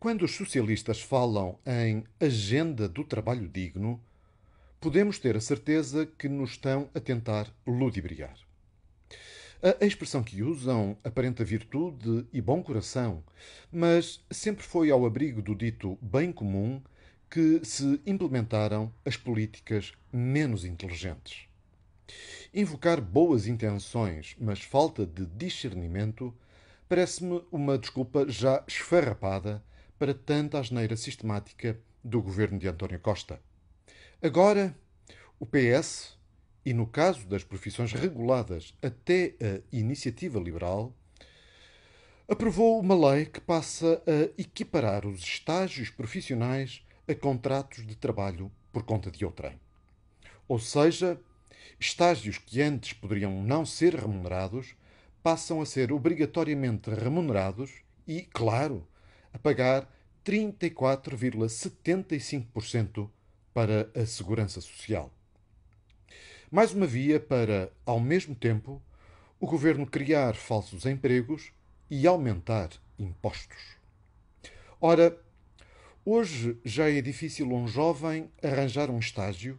Quando os socialistas falam em agenda do trabalho digno, podemos ter a certeza que nos estão a tentar ludibriar. A expressão que usam aparenta virtude e bom coração, mas sempre foi ao abrigo do dito bem comum que se implementaram as políticas menos inteligentes. Invocar boas intenções, mas falta de discernimento, parece-me uma desculpa já esfarrapada para tanta asneira sistemática do governo de António Costa. Agora, o PS, e no caso das profissões reguladas até a iniciativa liberal, aprovou uma lei que passa a equiparar os estágios profissionais a contratos de trabalho por conta de outrem. Ou seja, estágios que antes poderiam não ser remunerados passam a ser obrigatoriamente remunerados e, claro, a pagar 34,75% para a Segurança Social. Mais uma via para, ao mesmo tempo, o governo criar falsos empregos e aumentar impostos. Ora, hoje já é difícil um jovem arranjar um estágio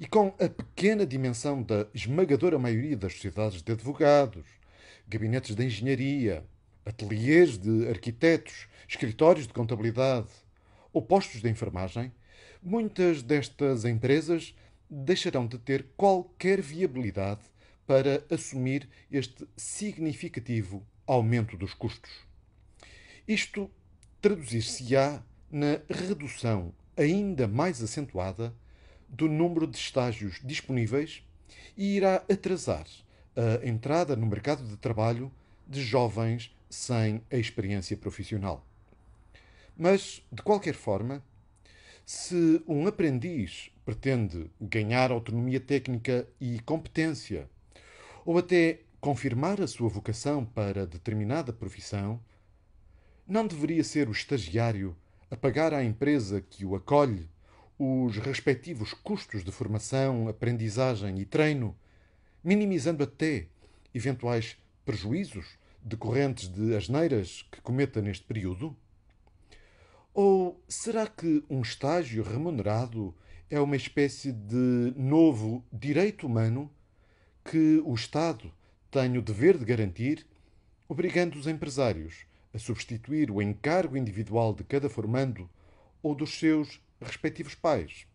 e, com a pequena dimensão da esmagadora maioria das sociedades de advogados, gabinetes de engenharia, ateliês de arquitetos, escritórios de contabilidade ou postos de enfermagem, muitas destas empresas deixarão de ter qualquer viabilidade para assumir este significativo aumento dos custos. Isto traduzir-se-á na redução ainda mais acentuada do número de estágios disponíveis e irá atrasar a entrada no mercado de trabalho de jovens sem a experiência profissional. Mas, de qualquer forma, se um aprendiz pretende ganhar autonomia técnica e competência, ou até confirmar a sua vocação para determinada profissão, não deveria ser o estagiário a pagar à empresa que o acolhe os respectivos custos de formação, aprendizagem e treino, minimizando até eventuais prejuízos decorrentes de asneiras que cometa neste período? Ou será que um estágio remunerado é uma espécie de novo direito humano que o Estado tem o dever de garantir, obrigando os empresários a substituir o encargo individual de cada formando ou dos seus respectivos pais?